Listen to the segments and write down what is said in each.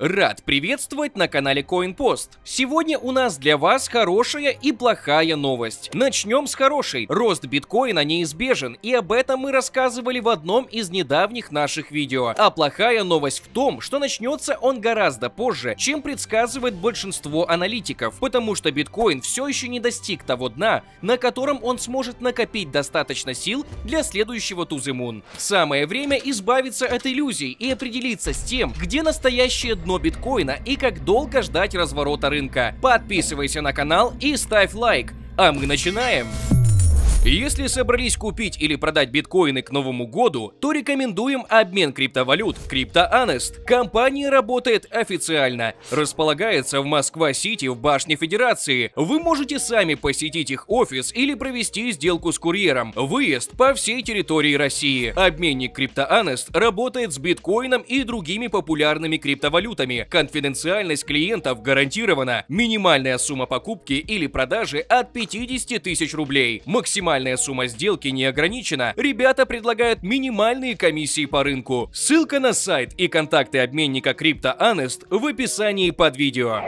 Рад приветствовать на канале CoinPost. Сегодня у нас для вас хорошая и плохая новость. Начнем с хорошей. Рост биткоина неизбежен, и об этом мы рассказывали в одном из недавних наших видео. А плохая новость в том, что начнется он гораздо позже, чем предсказывает большинство аналитиков, потому что биткоин все еще не достиг того дна, на котором он сможет накопить достаточно сил для следующего Тузы Мун. Самое время избавиться от иллюзий и определиться с тем, где настоящее дно биткоина и как долго ждать разворота рынка. Подписывайся на канал и ставь лайк. А мы начинаем! Если собрались купить или продать биткоины к Новому году, то рекомендуем обмен криптовалют CryptoAnest. Компания работает официально, располагается в Москва-Сити в Башне Федерации. Вы можете сами посетить их офис или провести сделку с курьером. Выезд по всей территории России. Обменник CryptoAnest работает с биткоином и другими популярными криптовалютами. Конфиденциальность клиентов гарантирована. Минимальная сумма покупки или продажи от 50 тысяч рублей. Максимально максимальная сумма сделки не ограничена, ребята предлагают минимальные комиссии по рынку. Ссылка на сайт и контакты обменника CryptoHonest в описании под видео.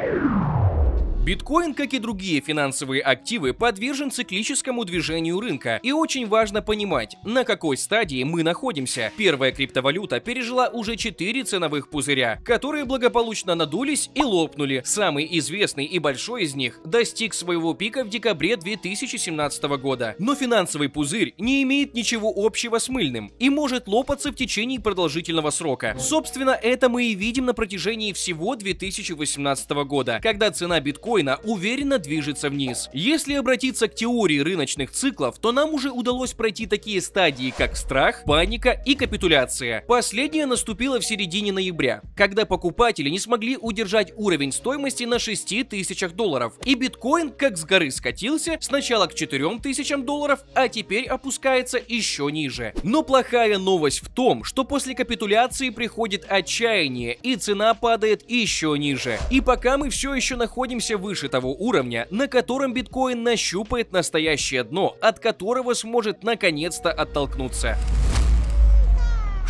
Биткоин, как и другие финансовые активы, подвержен циклическому движению рынка. И очень важно понимать, на какой стадии мы находимся. Первая криптовалюта пережила уже 4 ценовых пузыря, которые благополучно надулись и лопнули. Самый известный и большой из них достиг своего пика в декабре 2017 года. Но финансовый пузырь не имеет ничего общего с мыльным и может лопаться в течение продолжительного срока. Собственно, это мы и видим на протяжении всего 2018 года, когда цена биткоина спокойно, уверенно движется вниз. Если обратиться к теории рыночных циклов, то нам уже удалось пройти такие стадии, как страх, паника и капитуляция. Последняя наступила в середине ноября, когда покупатели не смогли удержать уровень стоимости на 6 тысячах долларов, и биткоин как с горы скатился сначала к 4 тысячам долларов, а теперь опускается еще ниже. Но плохая новость в том, что после капитуляции приходит отчаяние, и цена падает еще ниже. И пока мы все еще находимся в выше того уровня, на котором биткоин нащупает настоящее дно, от которого сможет наконец-то оттолкнуться.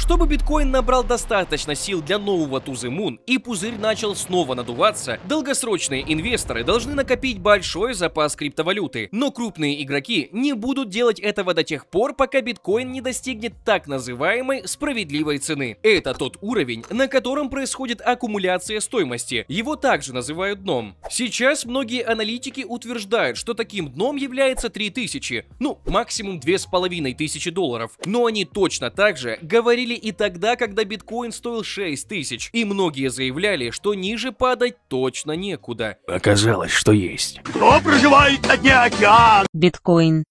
Чтобы биткоин набрал достаточно сил для нового Тузы Мун и пузырь начал снова надуваться, долгосрочные инвесторы должны накопить большой запас криптовалюты. Но крупные игроки не будут делать этого до тех пор, пока биткоин не достигнет так называемой справедливой цены. Это тот уровень, на котором происходит аккумуляция стоимости. Его также называют дном. Сейчас многие аналитики утверждают, что таким дном является 3000, ну максимум 2500 долларов. Но они точно так же говорили и тогда, когда биткоин стоил 6 тысяч, и многие заявляли, что ниже падать точно некуда. Оказалось, что есть. Кто проживает на дне океан? Биткоин.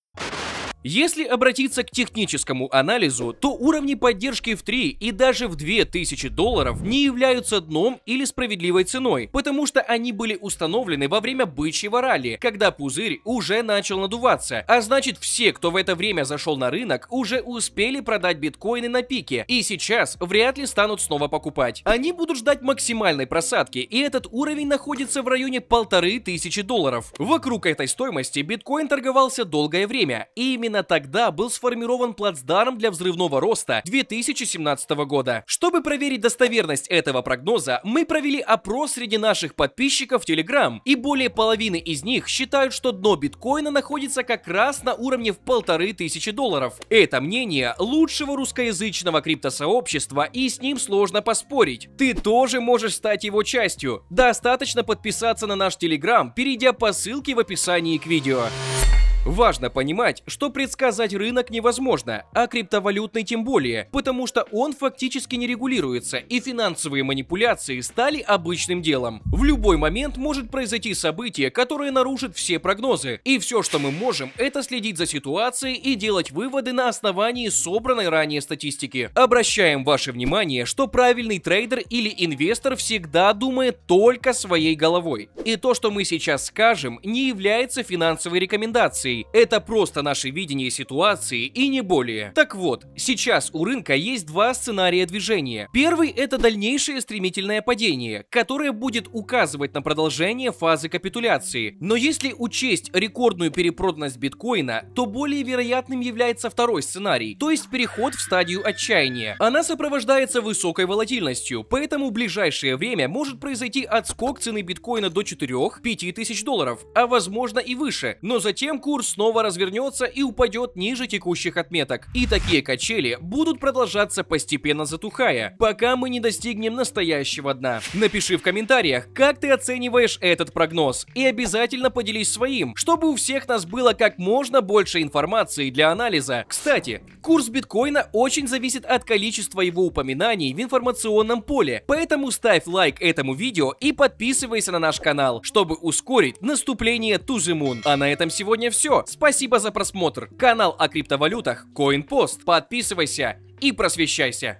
Если обратиться к техническому анализу, то уровни поддержки в 3 и даже в 2000 долларов не являются дном или справедливой ценой, потому что они были установлены во время бычьего ралли, когда пузырь уже начал надуваться, а значит все, кто в это время зашел на рынок, уже успели продать биткоины на пике и сейчас вряд ли станут снова покупать. Они будут ждать максимальной просадки и этот уровень находится в районе полторы тысячи долларов. Вокруг этой стоимости биткоин торговался долгое время и именно именно тогда был сформирован плацдарм для взрывного роста 2017 года. Чтобы проверить достоверность этого прогноза, мы провели опрос среди наших подписчиков в Telegram, и более половины из них считают, что дно биткоина находится как раз на уровне в полторы тысячи долларов. Это мнение лучшего русскоязычного криптосообщества, и с ним сложно поспорить. Ты тоже можешь стать его частью. Достаточно подписаться на наш Telegram, перейдя по ссылке в описании к видео. Важно понимать, что предсказать рынок невозможно, а криптовалютный тем более, потому что он фактически не регулируется, и финансовые манипуляции стали обычным делом. В любой момент может произойти событие, которое нарушит все прогнозы, и все, что мы можем, это следить за ситуацией и делать выводы на основании собранной ранее статистики. Обращаем ваше внимание, что правильный трейдер или инвестор всегда думает только своей головой. И то, что мы сейчас скажем, не является финансовой рекомендацией, случай. Это просто наше видение ситуации и не более. Так вот, сейчас у рынка есть два сценария движения. Первый – это дальнейшее стремительное падение, которое будет указывать на продолжение фазы капитуляции. Но если учесть рекордную перепроданность биткоина, то более вероятным является второй сценарий, то есть переход в стадию отчаяния. Она сопровождается высокой волатильностью, поэтому в ближайшее время может произойти отскок цены биткоина до 4-5 тысяч долларов, а возможно и выше, но затем курс снова развернется и упадет ниже текущих отметок. И такие качели будут продолжаться постепенно затухая, пока мы не достигнем настоящего дна. Напиши в комментариях, как ты оцениваешь этот прогноз, и обязательно поделись своим, чтобы у всех нас было как можно больше информации для анализа. Кстати, курс биткоина очень зависит от количества его упоминаний в информационном поле, поэтому ставь лайк этому видео и подписывайся на наш канал, чтобы ускорить наступление Тузимун. А на этом сегодня все все. Спасибо за просмотр. Канал о криптовалютах CoinPost. Подписывайся и просвещайся.